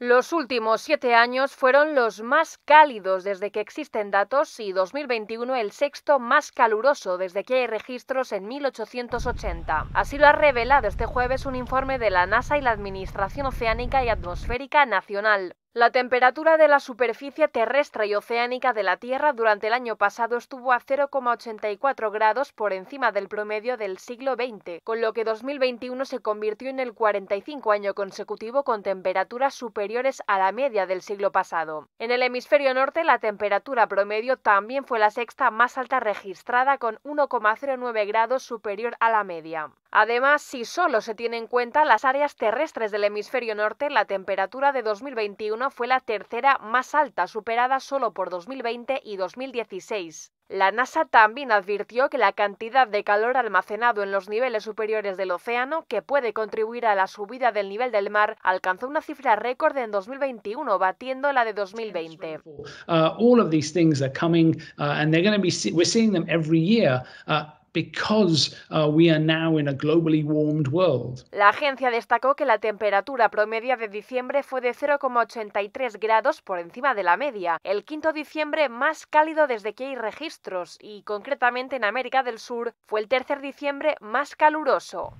Los últimos siete años fueron los más cálidos desde que existen datos y 2021 el sexto más caluroso desde que hay registros en 1880. Así lo ha revelado este jueves un informe de la NASA y la Administración Oceánica y Atmosférica Nacional. La temperatura de la superficie terrestre y oceánica de la Tierra durante el año pasado estuvo a 0,84 grados por encima del promedio del siglo XX, con lo que 2021 se convirtió en el 45 año consecutivo con temperaturas superiores a la media del siglo pasado. En el hemisferio norte, la temperatura promedio también fue la sexta más alta registrada con 1,09 grados superior a la media. Además, si solo se tiene en cuenta las áreas terrestres del hemisferio norte, la temperatura de 2021 fue la tercera más alta, superada solo por 2020 y 2016. La NASA también advirtió que la cantidad de calor almacenado en los niveles superiores del océano, que puede contribuir a la subida del nivel del mar, alcanzó una cifra récord en 2021, batiendo la de 2020. Uh, all of these things are coming and because uh, we are now in a warmed La agencia destacó que la temperatura promedio de diciembre fue de 0,83 grados por encima de la media, el quinto diciembre más cálido desde que hay registros y concretamente en América del Sur fue el tercer diciembre más caluroso.